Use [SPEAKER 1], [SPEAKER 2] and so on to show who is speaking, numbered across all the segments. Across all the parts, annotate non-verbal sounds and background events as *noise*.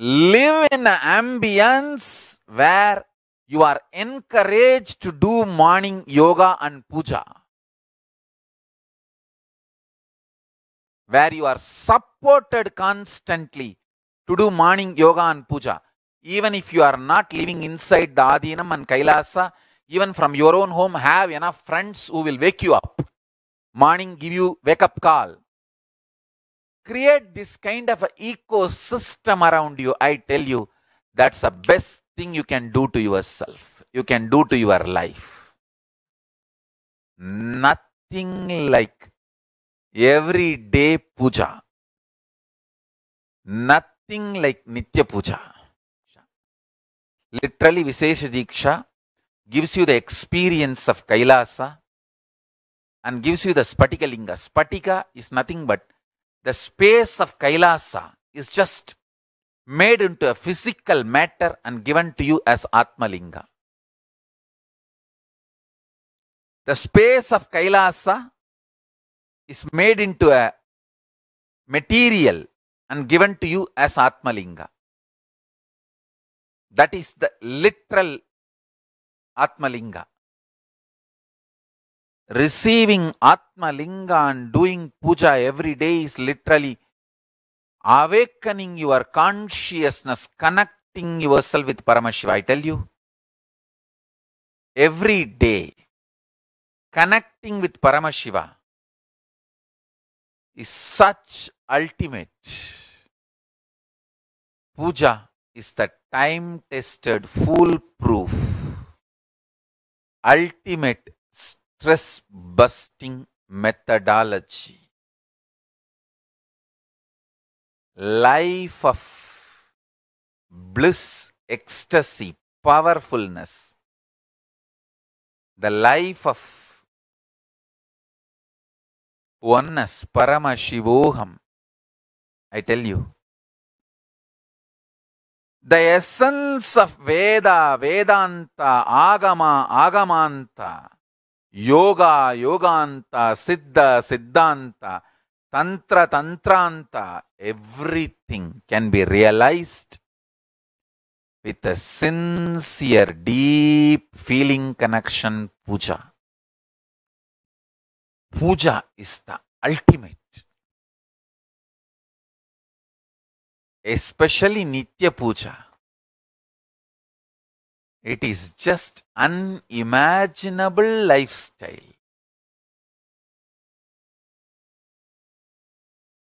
[SPEAKER 1] Live
[SPEAKER 2] in an ambience where you are encouraged to do morning yoga and puja. Where you are supported constantly to do morning yoga and puja. Even if you are not living inside the Adinam and Kailasa, even from your own home, have enough friends who will wake you up. Morning give you wake up call create this kind of ecosystem around you, I tell you, that's the best thing you can do to yourself. You can do to your life.
[SPEAKER 1] Nothing like everyday puja. Nothing like nitya puja.
[SPEAKER 2] Literally, Vishesha Diksha gives you the experience of Kailasa and gives you the linga Spatika is nothing but the space of Kailasa is just made into a physical matter and given to you as Atmalinga. The space of Kailasa is made into a
[SPEAKER 1] material and given to you as Atmalinga. That is the literal Atmalinga
[SPEAKER 2] receiving Atma Linga and doing puja every day is literally awakening your consciousness, connecting
[SPEAKER 1] yourself with Paramashiva. I tell you, every day, connecting with Paramashiva is such ultimate. Puja is
[SPEAKER 2] the time tested, foolproof, ultimate stress busting methodology.
[SPEAKER 1] Life of bliss, ecstasy, powerfulness. The life of oneness, Paramashivoham. I tell you. The
[SPEAKER 2] essence of Veda, Vedanta, Agama, Agamanta. ಯೋಗ ಯೋಗಾಂತ ಸಿದ್ಧ ಸಿದ್ಧಾಂತ ತಂತ್ರ ತಂತ್ರಾಂತ everything can be realised with a sincere, deep feeling connection,
[SPEAKER 1] puja. Puja is the ultimate. Especially Nitya Puja. It is just unimaginable lifestyle.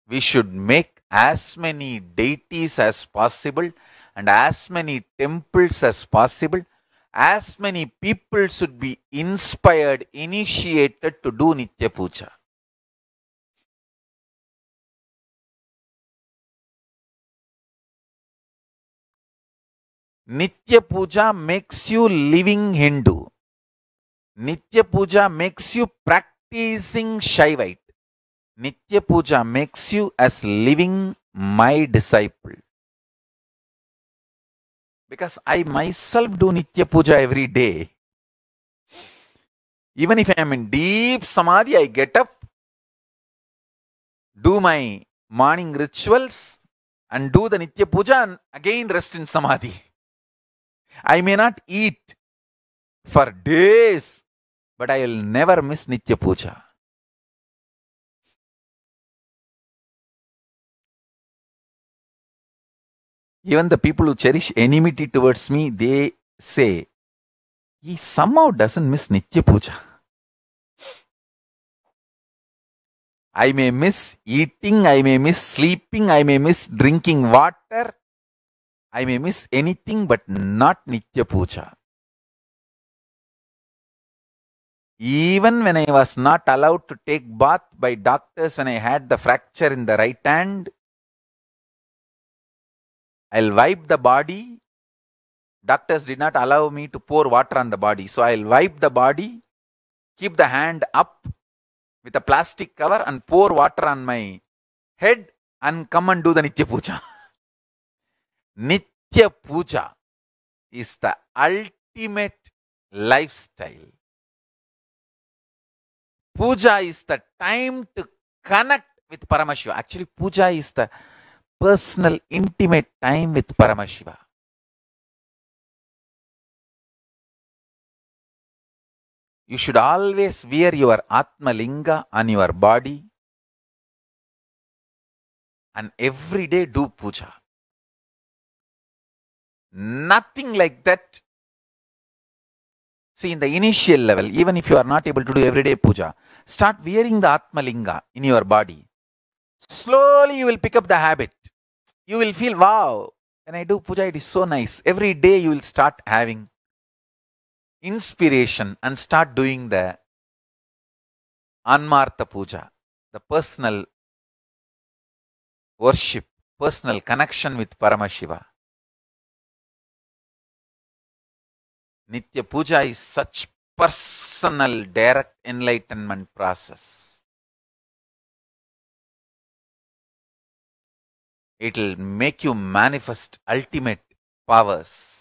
[SPEAKER 2] We should make as many deities as possible and as many temples as possible. As many people should be
[SPEAKER 1] inspired, initiated to do Nitya Puja. Nitya Puja makes you living Hindu.
[SPEAKER 2] Nitya Puja makes you practicing Shaivite. Nitya Puja makes you as living my disciple. Because I myself do Nitya Puja every day. Even if I am in deep samadhi, I get up, do my morning rituals, and do the Nitya Puja, and again rest in samadhi.
[SPEAKER 1] I may not eat for days, but I will never miss Nitya Puja. Even the people who cherish enmity towards me, they say, he somehow doesn't miss Nitya
[SPEAKER 2] Puja. I may miss eating, I may miss sleeping, I may miss drinking water, I may miss anything but not Nitya Puja. Even when I was not allowed to take bath by doctors when I had the fracture in the right hand, I'll wipe the body. Doctors did not allow me to pour water on the body. So I'll wipe the body, keep the hand up with a plastic cover and pour water on my head and come and do the Nitya Puja. *laughs* Nitya Puja is the ultimate lifestyle. Puja is the time to connect with Paramashiva.
[SPEAKER 1] Actually, puja is the personal, intimate time with Paramashiva. You should always wear your Atma Linga on your body and every day do puja. Nothing like that. See, in the initial level, even
[SPEAKER 2] if you are not able to do everyday puja, start wearing the Atmalinga in your body. Slowly you will pick up the habit. You will feel, wow, when I do puja, it is so nice. Every day you will start having inspiration and start
[SPEAKER 1] doing the Anmartha puja, the personal worship, personal connection with Paramashiva. Nitya puja is such personal direct enlightenment process. It'll make you manifest ultimate powers.